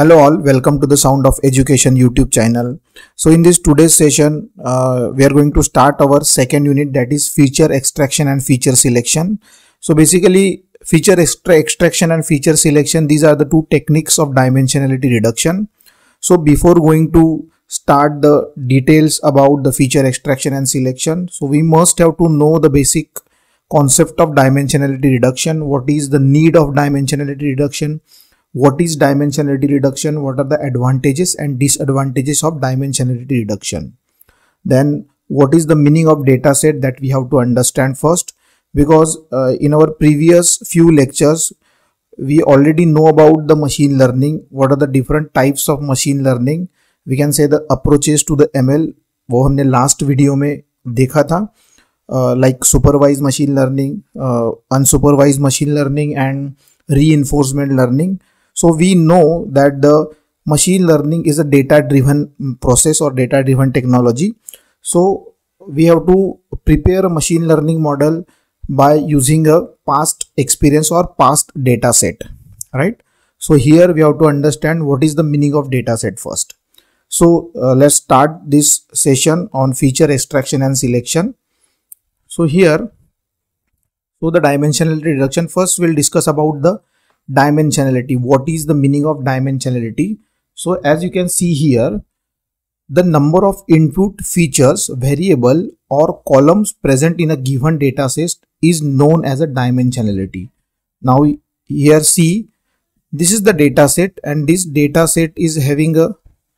hello all welcome to the sound of education youtube channel so in this today's session uh, we are going to start our second unit that is feature extraction and feature selection so basically feature extra extraction and feature selection these are the two techniques of dimensionality reduction so before going to start the details about the feature extraction and selection so we must have to know the basic concept of dimensionality reduction what is the need of dimensionality reduction what is dimensionality reduction, what are the advantages and disadvantages of dimensionality reduction. Then what is the meaning of data set that we have to understand first because uh, in our previous few lectures we already know about the machine learning, what are the different types of machine learning, We can say the approaches to the ML, वो हमने last video में देखा था like supervised machine learning unsupervised machine learning and reinforcement learning so we know that the machine learning is a data driven process or data driven technology. So we have to prepare a machine learning model by using a past experience or past data set, right? So here we have to understand what is the meaning of data set first. So uh, let's start this session on feature extraction and selection. So here, so the dimensionality reduction first we'll discuss about the dimensionality what is the meaning of dimensionality so as you can see here the number of input features variable or columns present in a given data set is known as a dimensionality now here see this is the data set and this data set is having a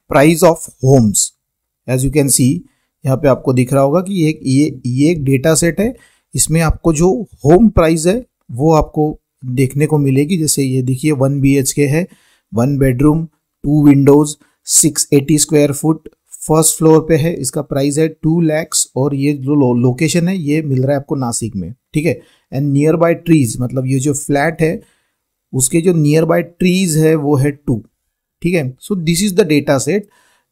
price of homes as you can see यहाँ पे आपको दिख रहा होगा कि ये ये एक डेटा सेट है इसमें आपको जो होम प्राइस है वो आपको देखने को मिलेगी जैसे ये देखिए वन बी है one bedroom two windows six eighty square foot first floor पे है इसका प्राइस है टू लैक्स और ये जो लो, लोकेशन है ये मिल रहा है आपको नासिक में ठीक है एंड नियर बाय ट्रीज मतलब ये जो फ्लैट है उसके जो नियर बाय ट्रीज है वो है टू ठीक है so this is the data set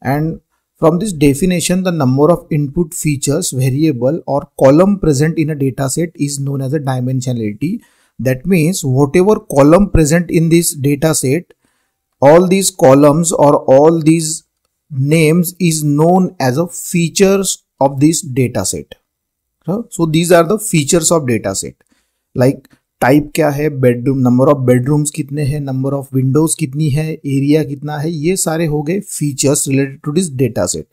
and from this definition the number of input features variable और column present in a data set is known as a dimensionality That means whatever column present in this data set, all these columns or all these names is known as a features of this data set. So these are the features of data set. Like type क्या है bedroom number of bedrooms कितने हैं number of Windows कितनी है area कितना है ये सारे हो गए features related to this data set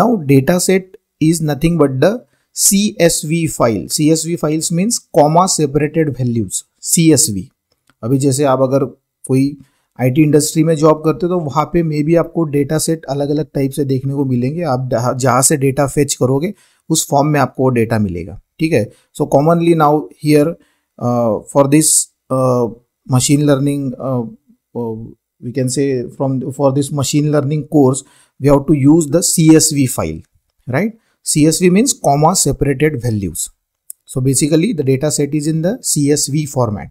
now data set is nothing but the CSV file CSV files means comma separated values CSV अभी जैसे आप अगर कोई आईटी इंडस्ट्री में जॉब करते हो तो वहाँ पे मे बी आपको डेटा सेट अलग अलग टाइप से देखने को मिलेंगे आप जहाँ से डेटा फेच करोगे उस फॉर्म में आपको वो डेटा मिलेगा ठीक है so commonly now here for this machine learning we can say from for this machine learning course we have to use the C S V file right CSV means comma separated values. So basically the data set is in the CSV format.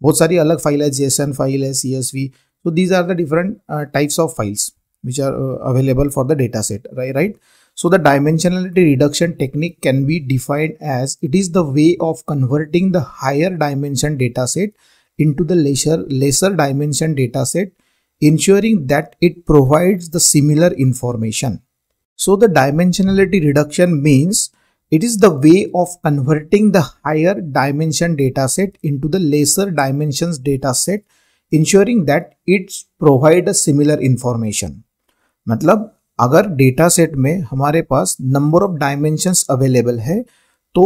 Both are अलग file as JSON file as CSV. So these are the different uh, types of files which are uh, available for the data set. Right, right. So the dimensionality reduction technique can be defined as it is the way of converting the higher dimension data set into the lesser lesser dimension data set ensuring that it provides the similar information So the dimensionality reduction means it is the way of converting the higher dimension data set into the lesser dimensions data set ensuring that it provide a similar information. matlab agar data set mein hamare paas number of dimensions available hai to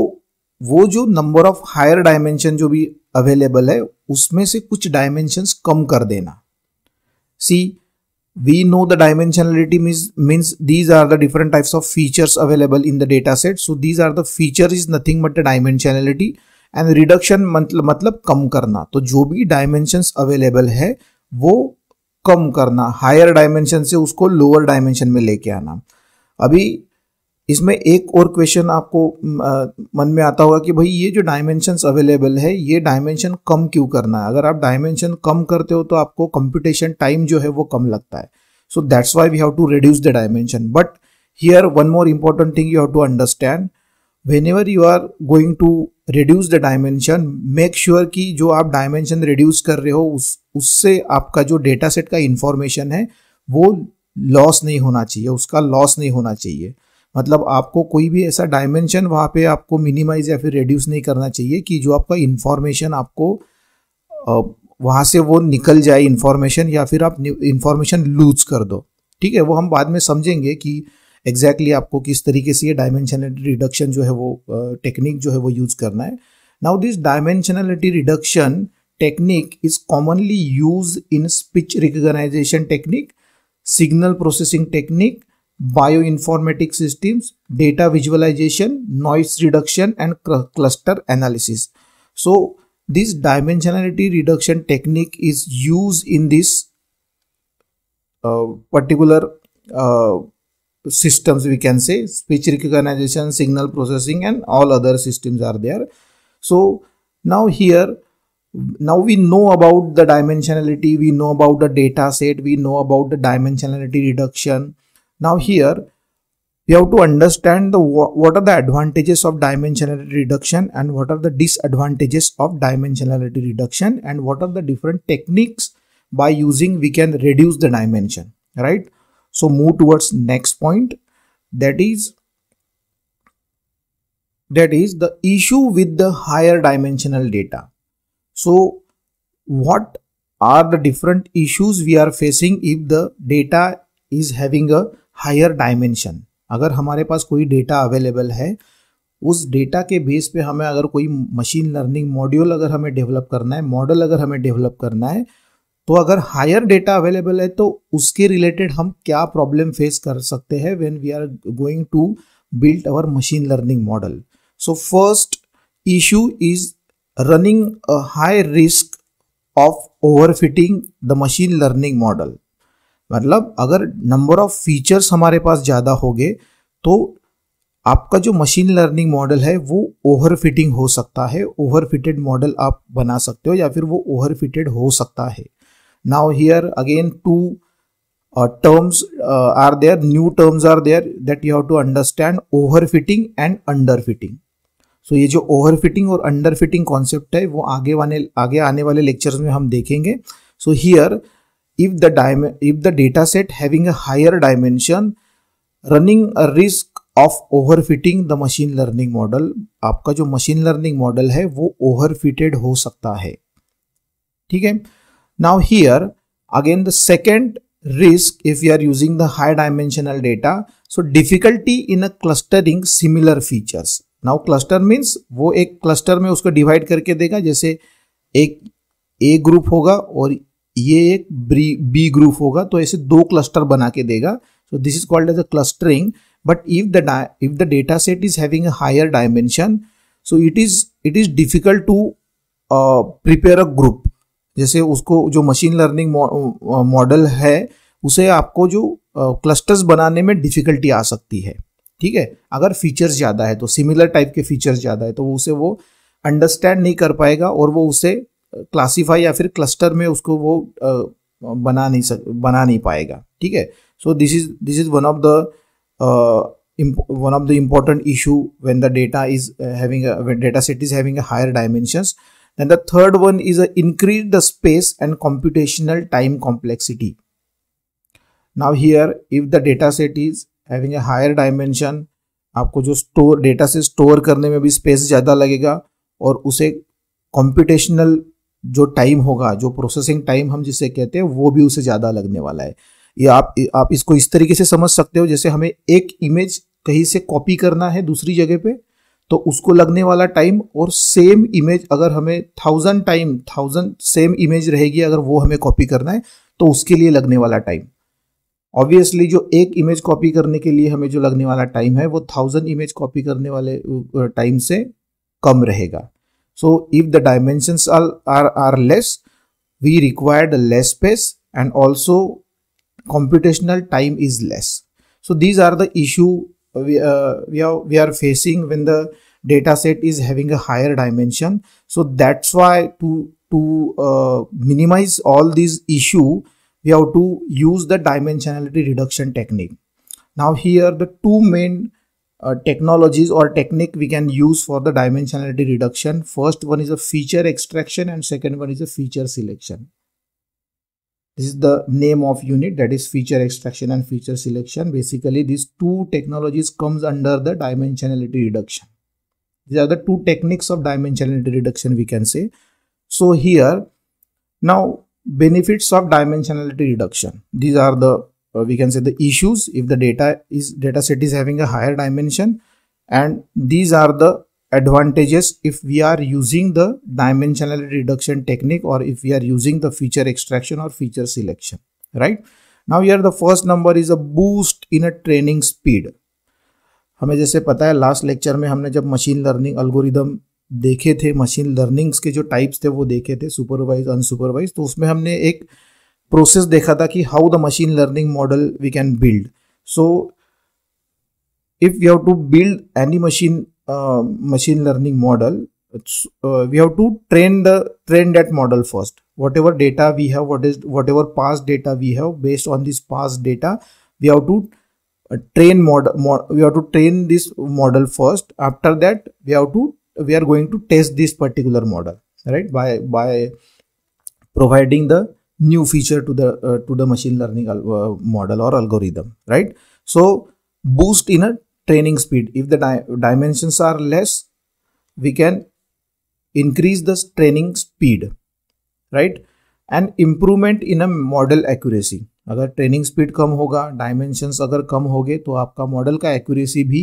वो जो number of higher dimension जो भी available है उसमें से कुछ dimensions कम कर देना सी we know the dimensionality means means these are the different types of features available in the data set so these are the feature is nothing but the dimensionality and reduction matlab matlab kam karna to jo bhi dimensions available hai wo कम करना higher dimension से उसको lower dimension में लेके आना अभी इसमें एक और क्वेश्चन आपको मन में आता होगा कि भाई ये जो डायमेंशंस अवेलेबल है ये डायमेंशन कम क्यों करना है अगर आप डायमेंशन कम करते हो तो आपको कंप्यूटेशन टाइम जो है वो कम लगता है so that's why we have to reduce the dimension but here one more important thing you have to understand whenever you are going to reduce the dimension make sure कि जो आप dimension reduce कर रहे हो उस उससे आपका जो डेटा सेट का इंफॉर्मेशन है वो लॉस नहीं होना चाहिए उसका लॉस नहीं होना चाहिए मतलब आपको कोई भी ऐसा डायमेंशन वहाँ पे आपको मिनिमाइज या फिर रेड्यूस नहीं करना चाहिए कि जो आपका इन्फॉर्मेशन आपको वहाँ से वो निकल जाए इन्फॉर्मेशन या फिर आप इन्फॉर्मेशन लूज कर दो ठीक है वो हम बाद में समझेंगे कि एग्जैक्टली exactly आपको किस तरीके से ये डायमेंशनलिटी रिडक्शन जो है वो टेक्निक जो है वो यूज़ करना है now this dimensionality reduction technique is commonly use in speech recognition technique signal processing technique bioinformatics systems, data visualization, noise reduction and cluster analysis. So this dimensionality reduction technique is used in this uh, particular uh, systems we can say speech recognition signal processing and all other systems are there so now here now we know about the dimensionality we know about the data set we know about the dimensionality reduction now here we have to understand the what are the advantages of dimensionality reduction and what are the disadvantages of dimensionality reduction and what are the different techniques by using we can reduce the dimension right so move towards next point that is that is the issue with the higher dimensional data so what are the different issues we are facing if the data is having a higher dimension अगर हमारे पास कोई data available है उस data के base पे हमें अगर कोई मशीन लर्निंग मॉड्यूल अगर हमें डेवलप करना है मॉडल अगर हमें डेवलप करना है तो अगर हायर डेटा अवेलेबल है तो उसके रिलेटेड हम क्या प्रॉब्लम फेस कर सकते हैं when we are going to build our machine learning model so first issue is running high risk of overfitting the machine learning model मतलब अगर नंबर ऑफ फीचर्स हमारे पास ज़्यादा हो गए तो आपका जो मशीन लर्निंग मॉडल है वो ओवर फिटिंग हो सकता है ओवर फिटेड मॉडल आप बना सकते हो या फिर वो ओवर फिटेड हो सकता है now here again two terms are there new terms are there that you have to understand overfitting and underfitting so ये जो ओवर फिटिंग और अंडर फिटिंग कॉन्सेप्ट है वो आगे वाले आगे आने वाले लेक्चर्स में हम देखेंगे so here if the if the data set having a higher dimension running a risk of overfitting the machine learning model आपका जो machine learning model है वो overfitted हो सकता है ठीक है now here again the second risk if you are using the high dimensional data so difficulty in a clustering similar features now cluster means वो एक cluster में उसको divide करके देगा जैसे एक A ग्रुप होगा और ये एक बी ग्रुप होगा तो ऐसे दो क्लस्टर बना के देगा so this is called as a clustering but if the if the data set is having a higher dimension so it is it is difficult to prepare a group जैसे उसको जो मशीन लर्निंग मॉडल है उसे आपको जो clusters uh, बनाने में difficulty आ सकती है ठीक है अगर फीचर्स ज़्यादा है तो सिमिलर टाइप के फीचर्स ज़्यादा है तो उसे वो अंडरस्टैंड नहीं कर पाएगा और वो उसे क्लासीफाई या फिर क्लस्टर में उसको वो बना नहीं सक बना नहीं पाएगा ठीक है so this is this is one of the one of the important issue when the data is having data set is having higher dimensions then the third one is increase the space and computational time complexity now here if the data set is having a higher dimension आपको जो store data से store करने में भी space ज़्यादा लगेगा और उसे कॉम्पिटेशनल जो टाइम होगा जो प्रोसेसिंग टाइम हम जिसे कहते हैं वो भी उसे ज़्यादा लगने वाला है ये आप आप इसको इस तरीके से समझ सकते हो जैसे हमें एक इमेज कहीं से कॉपी करना है दूसरी जगह पे तो उसको लगने वाला टाइम और सेम इमेज अगर हमें thousand time thousand same image रहेगी अगर वो हमें कॉपी करना है तो उसके लिए लगने वाला टाइम ऑब्वियसली जो एक इमेज कॉपी करने के लिए हमें जो लगने वाला टाइम है वो थाउजेंड इमेज कॉपी करने वाले टाइम से कम रहेगा So if the dimensions are, are, are less, we required less space and also computational time is less. So these are the issue we, uh, we, are, we are facing when the data set is having a higher dimension. So that's why to, to uh, minimize all these issue, we have to use the dimensionality reduction technique. Now here the two main uh, technologies or technique we can use for the dimensionality reduction. First one is a feature extraction and second one is a feature selection. This is the name of unit that is feature extraction and feature selection. Basically these two technologies comes under the dimensionality reduction. These are the two techniques of dimensionality reduction we can say. So here now benefits of dimensionality reduction. These are the uh, we can say the issues if the data is data set is having a higher dimension and these are the advantages if we are using the dimensionality reduction technique or if we are using the feature extraction or feature selection right now here the first number is a boost in a training speed हमें जैसे पता है last lecture में हमने जब machine learning algorithm देखे थे machine learnings के जो टाइप्स थे वो देखे थे सुपरवाइज अनसुपरवाइज तो उसमें हमने एक uh, process. देखा था कि how the machine learning model we can build so if you have to build any machine machine learning model we have to train the train that model first whatever data we have what is whatever past data we have based on this past data we have to uh, train model mod, we have to train this model first after that we have to we are going to test this particular model right by by providing the new feature to the uh, to the machine learning al- uh, model or algorithm right so boost in a training speed if the di dimensions are less we can increase the training speed right and improvement in a model accuracy अगर training speed कम होगा dimensions अगर कम होगे तो आपका model का accuracy भी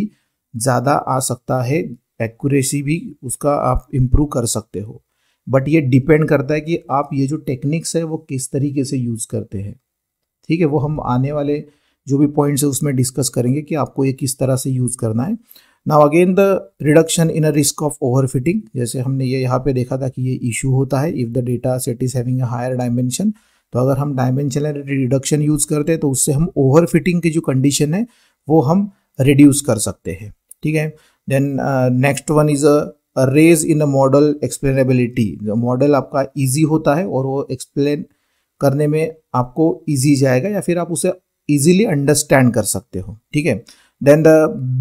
ज़्यादा आ सकता है एक्यूरेसी भी उसका आप इम्प्रूव कर सकते हो बट ये डिपेंड करता है कि आप ये जो टेक्निक्स है वो किस तरीके से यूज़ करते हैं ठीक है वो हम आने वाले जो भी पॉइंट्स है उसमें डिस्कस करेंगे कि आपको ये किस तरह से यूज़ करना है now again the reduction in a risk of overfitting जैसे हमने ये यहाँ पे देखा था कि ये इशू होता है if the data set is having a higher dimension तो अगर हम डायमेंशनल रिडक्शन यूज़ करते हैं तो उससे हम ओवर फिटिंग की जो कंडीशन है वो हम रिड्यूस कर सकते हैं ठीक है then next one is a raise in a model explainability model आपका ईजी होता है और वो एक्सप्लेन करने में आपको ईजी जाएगा या फिर आप उसे ईजिली अंडरस्टैंड कर सकते हो ठीक है then the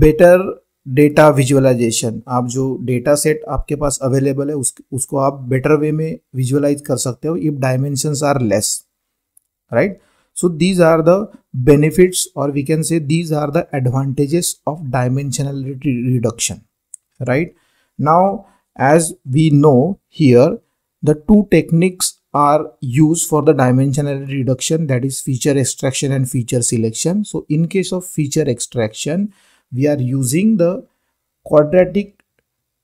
better data visualisation आप जो डेटा सेट आपके पास अवेलेबल है उस, उसको आप बेटर वे में विजुअलाइज कर सकते हो if dimensions are less right so these are the benefits और we can say these are the advantages of dimensionality reduction right Now, as we know here, the two techniques are used for the dimensionality reduction that is feature extraction and feature selection. So in case of feature extraction, we are using the quadratic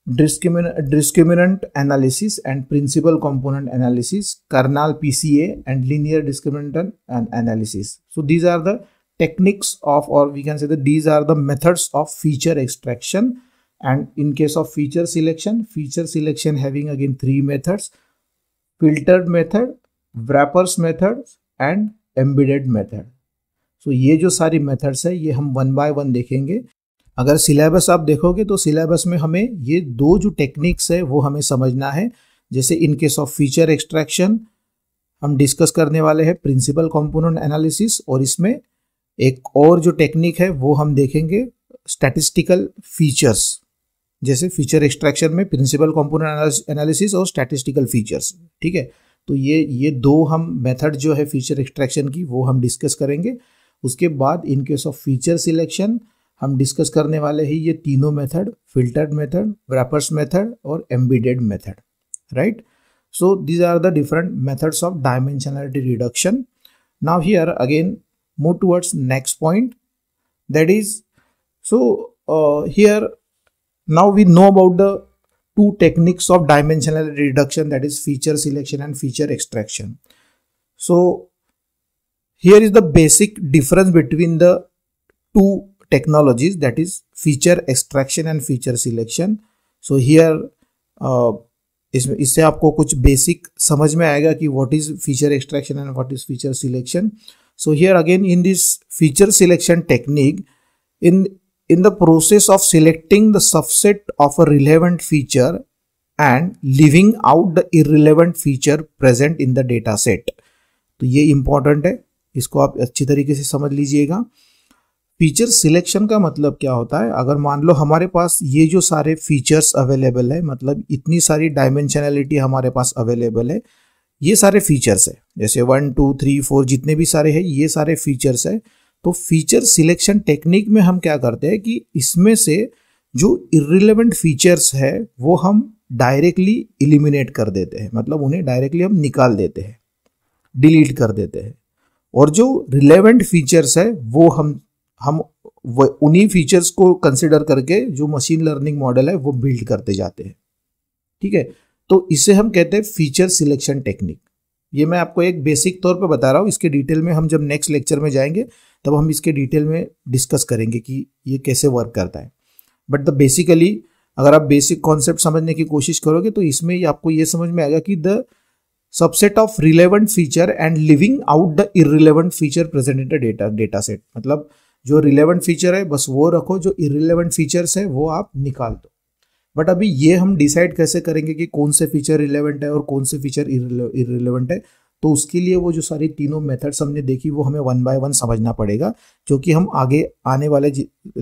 discriminant analysis and principal component analysis, kernel PCA and linear discriminant analysis. So these are the techniques of or we can say that these are the methods of feature extraction and in case of feature selection feature selection having again three methods filtered method wrappers method and embedded method so, ye jo sari methods hai ye hum one by one dekhenge अगर syllabus आप देखोगे तो syllabus में हमें ये दो जो techniques है वो हमें समझना है जैसे in case of feature extraction हम डिस्कस करने वाले हैं प्रिंसिपल कंपोनेंट एनालिसिस और इसमें एक और जो टेक्निक है वो हम देखेंगे स्टैटिस्टिकल फीचर्स जैसे फीचर एक्सट्रैक्शन में प्रिंसिपल कॉम्पोन एनालिसिस और स्टैटिस्टिकल फीचर्स ठीक है तो ये ये दो हम मेथड जो है फीचर एक्सट्रैक्शन की वो हम डिस्कस करेंगे उसके बाद in case of feature selection हम डिस्कस करने वाले हैं ये तीनों method filtered method wrappers method और embedded method right so these are the different methods of dimensionality reduction now here again move towards next point that is so here now we know about the two techniques of dimensional reduction that is feature selection and feature extraction so here is the basic difference between the two technologies that is feature extraction and feature selection so here uh, इसमें इससे आपको कुछ basic समझ में आएगा कि what is feature extraction and what is feature selection so here again in this feature selection technique in in the process of selecting the subset of a relevant feature and leaving out the irrelevant feature present in the data set. तो ये important है इसको आप अच्छी तरीके से समझ लीजिएगा फीचर सिलेक्शन का मतलब क्या होता है अगर मान लो हमारे पास ये जो सारे फीचर्स अवेलेबल है मतलब इतनी सारी डायमेंशनैलिटी हमारे पास अवेलेबल है ये सारे फीचर्स है जैसे वन टू थ्री फोर जितने भी सारे हैं ये सारे फीचर्स है तो फीचर सिलेक्शन टेक्निक में हम क्या करते हैं कि इसमें से जो इरिलेवेंट फीचर्स है वो हम डायरेक्टली इलिमिनेट कर देते हैं मतलब उन्हें डायरेक्टली हम निकाल देते हैं डिलीट कर देते हैं और जो रिलेवेंट फीचर्स है वो हम हम उन्हीं फीचर्स को कंसिडर करके जो मशीन लर्निंग मॉडल है वो बिल्ड करते जाते हैं ठीक है तो इसे हम कहते हैं फीचर सिलेक्शन टेक्निक ये मैं आपको एक बेसिक तौर पर बता रहा हूँ इसके डिटेल में हम जब नेक्स्ट लेक्चर में जाएंगे तब हम इसके डिटेल में डिस्कस करेंगे कि ये कैसे वर्क करता है बट द बेसिकली अगर आप बेसिक कॉन्सेप्ट समझने की कोशिश करोगे तो इसमें आपको ये समझ में आएगा कि the subset of relevant feature and leaving out the irrelevant feature present in the data data set मतलब जो रिलेवेंट फीचर है बस वो रखो जो इरिलेवेंट फीचर्स है वो आप निकाल दो बट अभी ये हम डिसाइड कैसे करेंगे कि कौन से फीचर रिलेवेंट है और कौन से फीचर इरेलीवेंट है तो उसके लिए वो जो सारी तीनों मेथड्स हमने देखी वो हमें वन बाय वन समझना पड़ेगा जो कि हम आगे आने वाले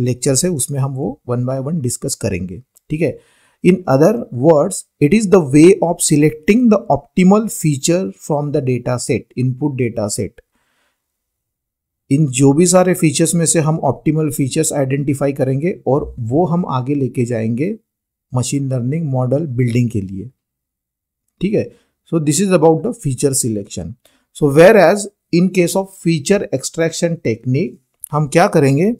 लेक्चर से उसमें हम वो वन बाय वन डिस्कस करेंगे ठीक है in other words it is the way of selecting the optimal feature from the data set input data set in जो भी सारे फीचर्स में से हम ऑप्टिमल फीचर्स आइडेंटिफाई करेंगे और वो हम आगे लेके जाएंगे मशीन लर्निंग मॉडल बिल्डिंग के लिए ठीक है so this is about the feature selection so whereas in case of feature extraction technique हम क्या करेंगे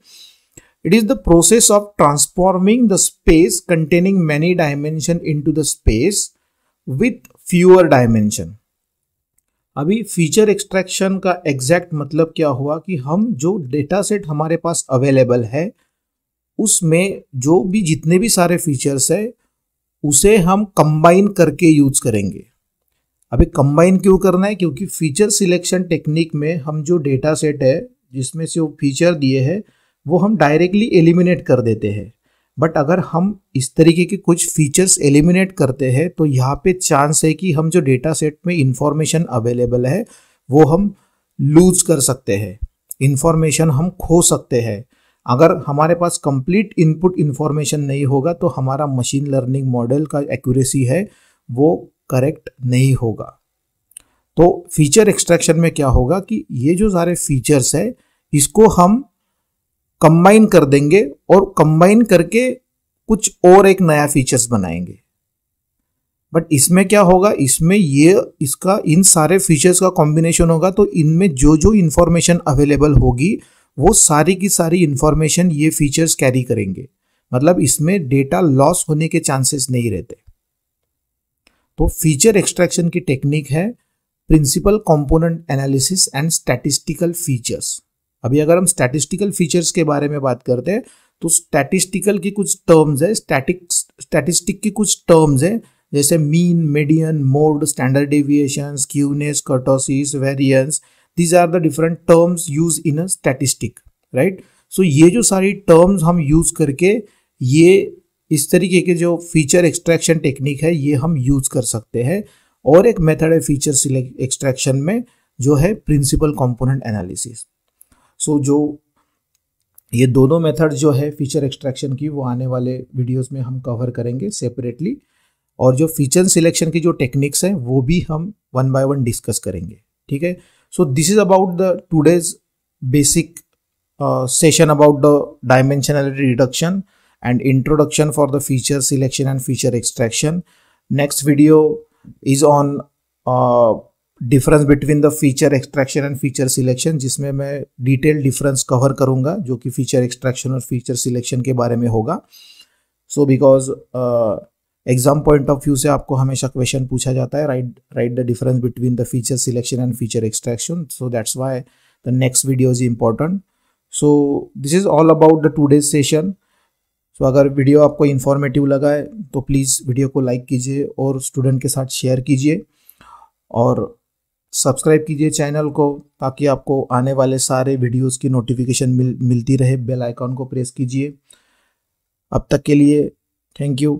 is the process of transforming the space containing containing dimension into the space with fewer dimension अभी feature extraction का exact मतलब क्या हुआ कि हम जो डेटा सेट हमारे पास अवेलेबल है उसमें जो भी जितने भी सारे फीचर्स है उसे हम कंबाइन करके यूज करेंगे अभी कंबाइन क्यों करना है क्योंकि फीचर सिलेक्शन टेक्निक में हम जो डेटा सेट है जिसमें से वो फीचर दिए हैं वो हम डायरेक्टली एलिमिनेट कर देते हैं बट अगर हम इस तरीके के कुछ फीचर्स एलिमिनेट करते हैं तो यहाँ पे चांस है कि हम जो डेटा सेट में इंफॉर्मेशन अवेलेबल है वो हम लूज कर सकते हैं इन्फॉर्मेशन हम खो सकते हैं अगर हमारे पास कंप्लीट इनपुट इन्फॉर्मेशन नहीं होगा तो हमारा मशीन लर्निंग मॉडल का एक्यूरेसी है वो करेक्ट नहीं होगा तो फीचर एक्सट्रैक्शन में क्या होगा कि ये जो सारे फीचर्स है इसको हम कंबाइन कर देंगे और कंबाइन करके कुछ और एक नया फीचर्स बनाएंगे बट इसमें क्या होगा इसमें ये इसका इन सारे फीचर्स का कॉम्बिनेशन होगा तो इनमें जो जो इन्फॉर्मेशन अवेलेबल होगी वो सारी की सारी इन्फॉर्मेशन ये फीचर्स कैरी करेंगे मतलब इसमें डेटा लॉस होने के चांसेस नहीं रहते तो फीचर एक्सट्रैक्शन की टेक्निक है principal component analysis and statistical features अभी अगर हम स्टैटिस्टिकल फीचर्स के बारे में बात करते हैं तो स्टैटिस्टिकल की कुछ टर्म्स है स्टैटिक्स स्टैटिस्टिक की कुछ टर्म्स है जैसे mean median mode standard deviation skewness kurtosis variance these are the different terms use in a statistic right so ये जो सारी टर्म्स हम यूज करके ये इस तरीके के जो फीचर एक्सट्रैक्शन टेक्निक है ये हम यूज कर सकते हैं और एक मेथड है फीचर सिलेक्ट एक्सट्रैक्शन में जो है प्रिंसिपल कंपोनेंट एनालिसिस सो जो ये दोनों मेथड जो है फीचर एक्सट्रैक्शन की वो आने वाले वीडियोस में हम कवर करेंगे सेपरेटली और जो फीचर सिलेक्शन की जो टेक्निक्स हैं वो भी हम वन बाय वन डिस्कस करेंगे ठीक है so this is about the today's basic uh, session about the dimensionality reduction and introduction for the feature selection and feature extraction next video is on uh, difference between the feature extraction and feature selection जिसमें मैं detail difference cover करूंगा जो कि feature extraction और feature selection के बारे में होगा because uh, exam point of view से आपको हमेशा क्वेश्चन पूछा जाता है right right the difference between the feature selection and feature extraction so that's why the next video is important so this is all about the two days session so अगर video आपको informative लगा है तो please video को like कीजिए और student के साथ शेयर कीजिए और सब्सक्राइब कीजिए चैनल को ताकि आपको आने वाले सारे वीडियोस की नोटिफिकेशन मिल मिलती रहे बेल आइकॉन को प्रेस कीजिए अब तक के लिए थैंक यू